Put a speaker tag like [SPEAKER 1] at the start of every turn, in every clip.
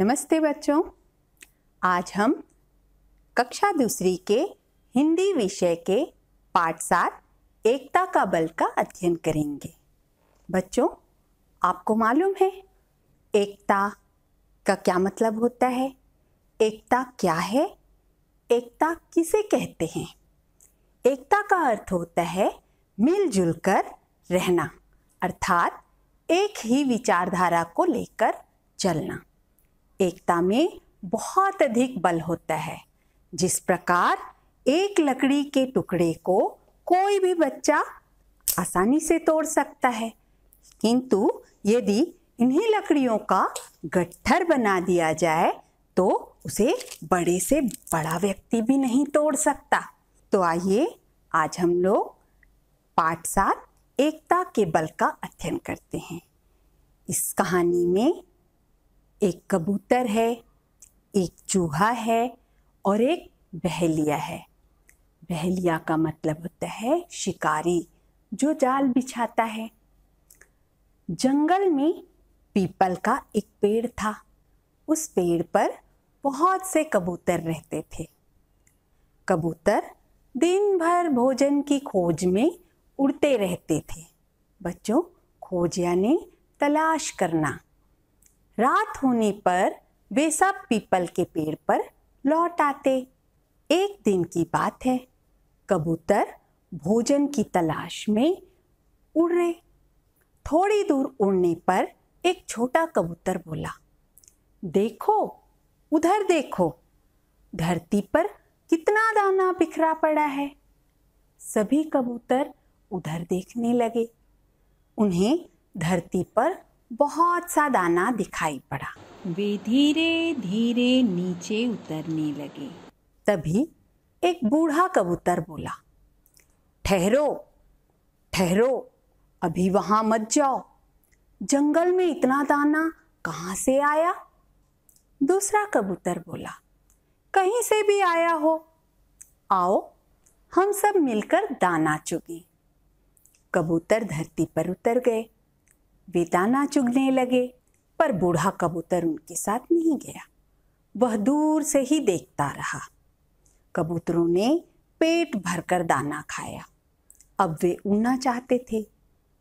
[SPEAKER 1] नमस्ते बच्चों आज हम कक्षा दूसरी के हिंदी विषय के पाठ सात एकता का बल का अध्ययन करेंगे बच्चों आपको मालूम है एकता का क्या मतलब होता है एकता क्या है एकता किसे कहते हैं एकता का अर्थ होता है मिलजुल कर रहना अर्थात एक ही विचारधारा को लेकर चलना एकता में बहुत अधिक बल होता है जिस प्रकार एक लकड़ी के टुकड़े को कोई भी बच्चा आसानी से तोड़ सकता है किंतु यदि इन्हीं लकड़ियों का गट्ठर बना दिया जाए तो उसे बड़े से बड़ा व्यक्ति भी नहीं तोड़ सकता तो आइए आज हम लोग पाठ सात एकता के बल का अध्ययन करते हैं इस कहानी में एक कबूतर है एक चूहा है और एक बहलिया है बहलिया का मतलब होता है शिकारी जो जाल बिछाता है जंगल में पीपल का एक पेड़ था उस पेड़ पर बहुत से कबूतर रहते थे कबूतर दिन भर भोजन की खोज में उड़ते रहते थे बच्चों खोज यानी तलाश करना रात होने पर वे सब पीपल के पेड़ पर लौट आते एक दिन की बात है कबूतर भोजन की तलाश में उड़ रहे थोड़ी दूर उड़ने पर एक छोटा कबूतर बोला देखो उधर देखो धरती पर कितना दाना बिखरा पड़ा है सभी कबूतर उधर देखने लगे उन्हें धरती पर बहुत सा दाना दिखाई पड़ा वे धीरे धीरे नीचे उतरने लगे तभी एक बूढ़ा कबूतर बोला ठहरो ठहरो अभी वहां मत जाओ जंगल में इतना दाना कहाँ से आया दूसरा कबूतर बोला कहीं से भी आया हो आओ हम सब मिलकर दाना चुगे कबूतर धरती पर उतर गए वे दाना चुगने लगे पर बूढ़ा कबूतर उनके साथ नहीं गया वह दूर से ही देखता रहा कबूतरों ने पेट भरकर दाना खाया अब वे उड़ना चाहते थे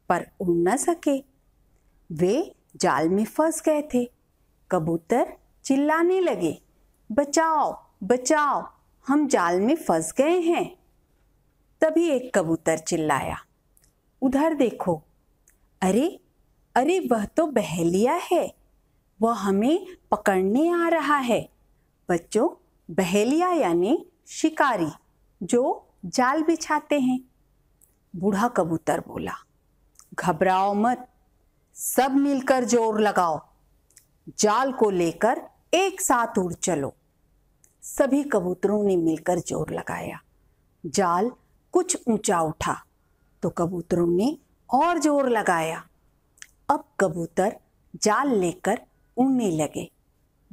[SPEAKER 1] पर उड़ न सके वे जाल में फंस गए थे कबूतर चिल्लाने लगे बचाओ बचाओ हम जाल में फंस गए हैं तभी एक कबूतर चिल्लाया उधर देखो अरे अरे वह तो बहेलिया है वह हमें पकड़ने आ रहा है बच्चों बहेलिया यानी शिकारी जो जाल बिछाते हैं बूढ़ा कबूतर बोला घबराओ मत सब मिलकर जोर लगाओ जाल को लेकर एक साथ उड़ चलो सभी कबूतरों ने मिलकर जोर लगाया जाल कुछ ऊंचा उठा तो कबूतरों ने और जोर लगाया अब कबूतर जाल लेकर उड़ने लगे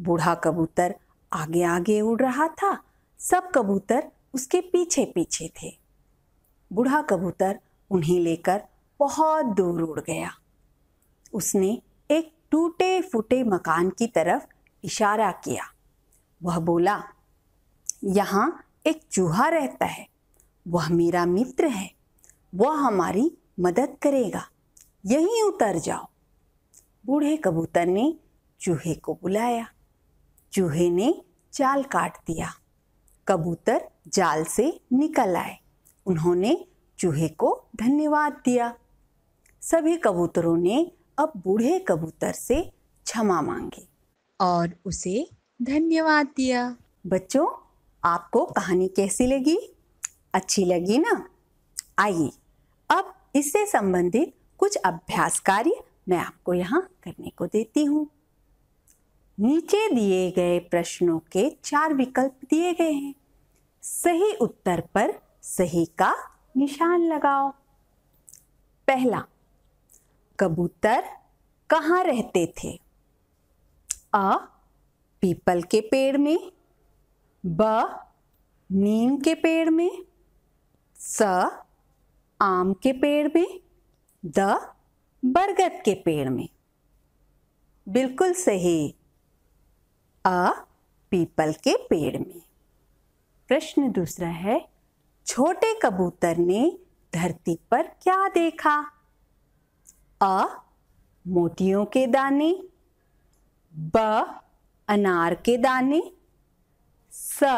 [SPEAKER 1] बूढ़ा कबूतर आगे आगे उड़ रहा था सब कबूतर उसके पीछे पीछे थे बूढ़ा कबूतर उन्हें लेकर बहुत दूर उड़ गया उसने एक टूटे फूटे मकान की तरफ इशारा किया वह बोला यहाँ एक चूहा रहता है वह मेरा मित्र है वह हमारी मदद करेगा यहीं उतर जाओ बूढ़े कबूतर ने चूहे को बुलाया चूहे ने जाल काट दिया कबूतर जाल से निकल आए उन्होंने चूहे को धन्यवाद दिया सभी कबूतरों ने अब बूढ़े कबूतर से क्षमा मांगी और उसे धन्यवाद दिया बच्चों आपको कहानी कैसी लगी अच्छी लगी ना आइए अब इससे संबंधित कुछ अभ्यास कार्य मैं आपको यहाँ करने को देती हूँ नीचे दिए गए प्रश्नों के चार विकल्प दिए गए हैं सही उत्तर पर सही का निशान लगाओ पहला कबूतर कहाँ रहते थे अ पीपल के पेड़ में ब नीम के पेड़ में स आम के पेड़ में द बरगद के पेड़ में बिल्कुल सही अ पीपल के पेड़ में प्रश्न दूसरा है छोटे कबूतर ने धरती पर क्या देखा अ मोतियों के दाने ब अनार के दाने स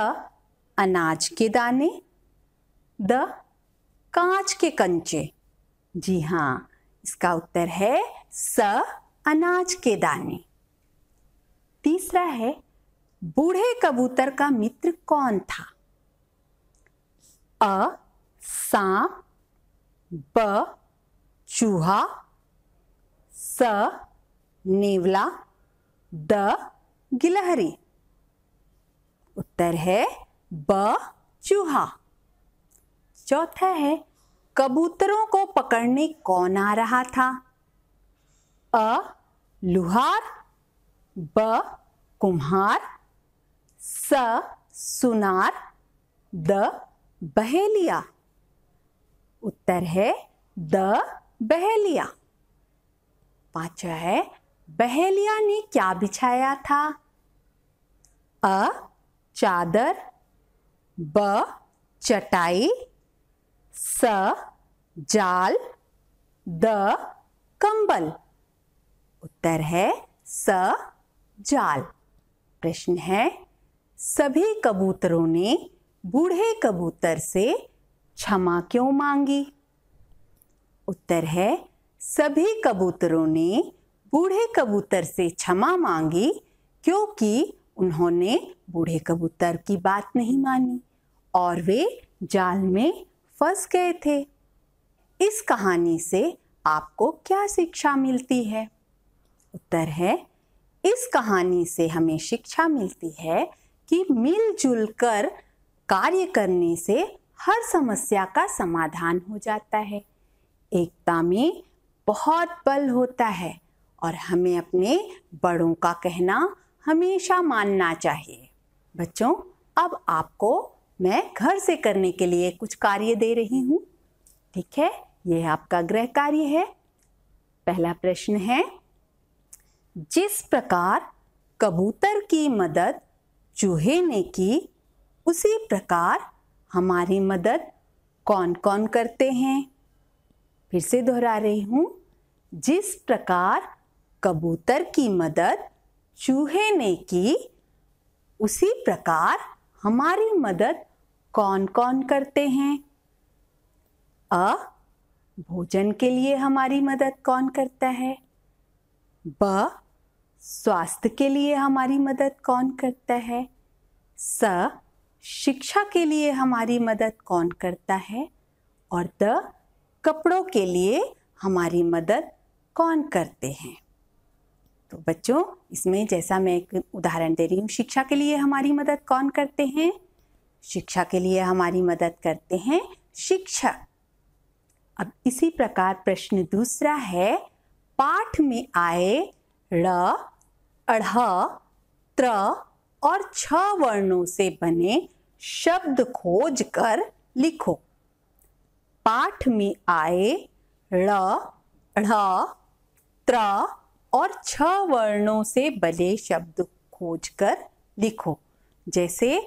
[SPEAKER 1] अनाज के दाने द कांच के कंचे जी हाँ इसका उत्तर है स अनाज के दाने तीसरा है बूढ़े कबूतर का मित्र कौन था अ सांप ब चूहा स नेवला द गिलहरी उत्तर है ब चूहा चौथा है कबूतरों को पकड़ने कौन आ रहा था अ लुहार ब कुम्हार स सुनार द बहेलिया उत्तर है द बहेलिया पांचवा है बहेलिया ने क्या बिछाया था अ चादर ब चटाई स जाल द कंबल उत्तर है स जाल प्रश्न है सभी कबूतरों ने बूढ़े कबूतर से क्षमा क्यों मांगी उत्तर है सभी कबूतरों ने बूढ़े कबूतर से क्षमा मांगी क्योंकि उन्होंने बूढ़े कबूतर की बात नहीं मानी और वे जाल में फंस गए थे इस कहानी से आपको क्या शिक्षा मिलती है उत्तर है इस कहानी से हमें शिक्षा मिलती है कि मिलजुल कर कार्य करने से हर समस्या का समाधान हो जाता है एकता में बहुत बल होता है और हमें अपने बड़ों का कहना हमेशा मानना चाहिए बच्चों अब आपको मैं घर से करने के लिए कुछ कार्य दे रही हूँ ठीक है यह आपका गृह कार्य है पहला प्रश्न है जिस प्रकार कबूतर की मदद चूहे ने की उसी प्रकार हमारी मदद कौन कौन करते हैं फिर से दोहरा रही हूँ जिस प्रकार कबूतर की मदद चूहे ने की उसी प्रकार हमारी मदद कौन कौन करते हैं अ भोजन के लिए हमारी मदद कौन करता है ब स्वास्थ्य के लिए हमारी मदद कौन करता है स शिक्षा के लिए हमारी मदद कौन करता है और द कपड़ों के लिए हमारी मदद कौन करते हैं तो बच्चों इसमें जैसा मैं एक उदाहरण दे रही हूँ शिक्षा के लिए हमारी मदद कौन करते हैं शिक्षा के लिए हमारी मदद करते हैं शिक्षक अब इसी प्रकार प्रश्न दूसरा है पाठ में आए ड़ अढ़ त्र और छ वर्णों से बने शब्द खोज कर लिखो पाठ में आए ड़ ढ़ त्र और छह वर्णों से बने शब्द खोजकर लिखो जैसे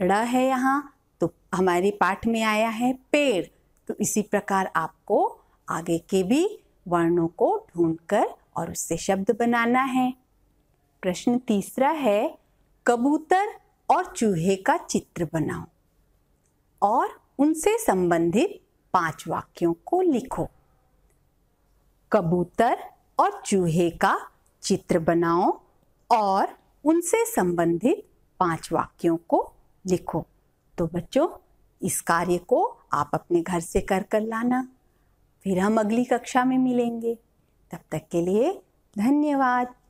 [SPEAKER 1] ड़ है यहाँ तो हमारे पाठ में आया है पेड़ तो इसी प्रकार आपको आगे के भी वर्णों को ढूंढकर और उससे शब्द बनाना है प्रश्न तीसरा है कबूतर और चूहे का चित्र बनाओ और उनसे संबंधित पांच वाक्यों को लिखो कबूतर और चूहे का चित्र बनाओ और उनसे संबंधित पांच वाक्यों को लिखो तो बच्चों इस कार्य को आप अपने घर से कर कर लाना फिर हम अगली कक्षा में मिलेंगे तब तक के लिए धन्यवाद